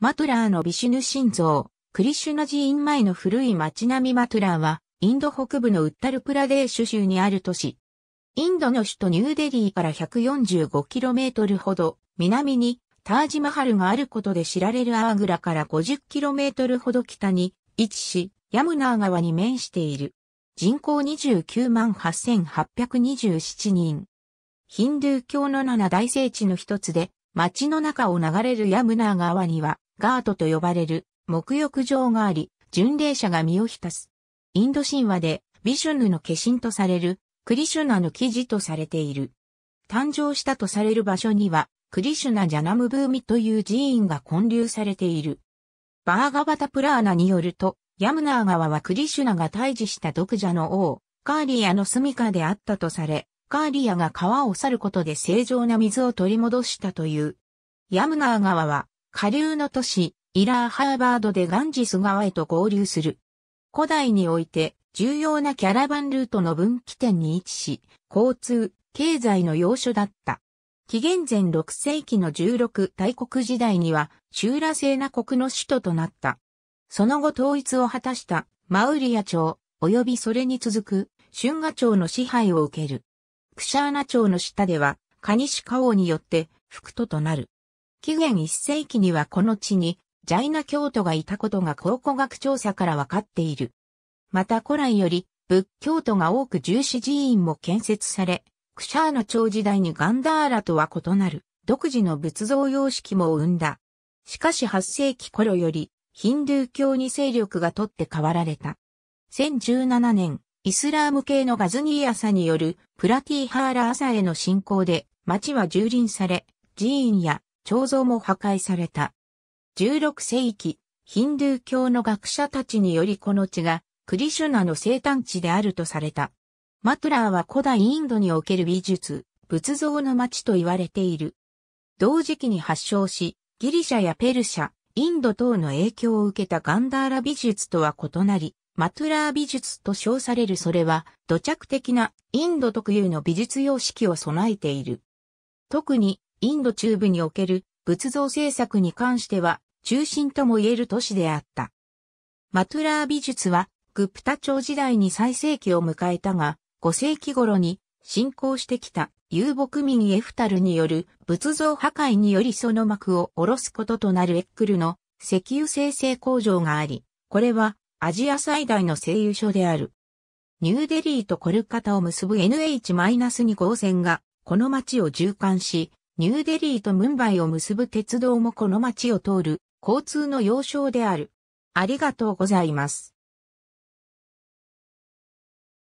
マトラーのビシュヌ神像、クリシュナ寺院前の古い町並みマトラーは、インド北部のウッタルプラデーシュ州にある都市。インドの首都ニューデリーから 145km ほど、南にタージマハルがあることで知られるアーグラから 50km ほど北に位置し、ヤムナー川に面している。人口29万8827人。ヒンドゥー教の七大聖地の一つで、街の中を流れるヤムナー川には、ガートと呼ばれる、沐浴場があり、巡礼者が身を浸す。インド神話で、ビシュヌの化身とされる、クリシュナの記事とされている。誕生したとされる場所には、クリシュナジャナムブーミという寺院が建立されている。バーガバタプラーナによると、ヤムナー川はクリシュナが退治した独者の王、カーリアの住処であったとされ、カーリアが川を去ることで正常な水を取り戻したという。ヤムナー川は下流の都市、イラーハーバードでガンジス川へと合流する。古代において重要なキャラバンルートの分岐点に位置し、交通、経済の要所だった。紀元前6世紀の16大国時代には、中羅星な国の首都となった。その後統一を果たしたマウリア朝、及びそれに続く春ュ朝の支配を受ける。クシャーナ朝の下では、カニシカ王によって、副都となる。紀元1世紀にはこの地にジャイナ教徒がいたことが考古学調査からわかっている。また古来より仏教徒が多く重視寺院も建設され、クシャーナ朝時代にガンダーラとは異なる独自の仏像様式も生んだ。しかし8世紀頃よりヒンドゥー教に勢力が取って変わられた。1017年、イスラーム系のガズニーアサによるプラティーハーラーサへの侵攻で町は蹂躙され、寺院や彫像も破壊された。16世紀、ヒンドゥー教の学者たちによりこの地がクリシュナの生誕地であるとされた。マトラーは古代インドにおける美術、仏像の町と言われている。同時期に発祥し、ギリシャやペルシャ、インド等の影響を受けたガンダーラ美術とは異なり、マトラー美術と称されるそれは、土着的なインド特有の美術様式を備えている。特にインド中部における仏像制作に関しては中心とも言える都市であった。マトゥラー美術はグプタ朝時代に最盛期を迎えたが、5世紀頃に進行してきた遊牧民エフタルによる仏像破壊によりその幕を下ろすこととなるエックルの石油生成工場があり、これはアジア最大の製油所である。ニューデリーとコルカタを結ぶ NH-2 号線がこの町を縦貫し、ニューデリーとムンバイを結ぶ鉄道もこの街を通る交通の要衝である。ありがとうございます。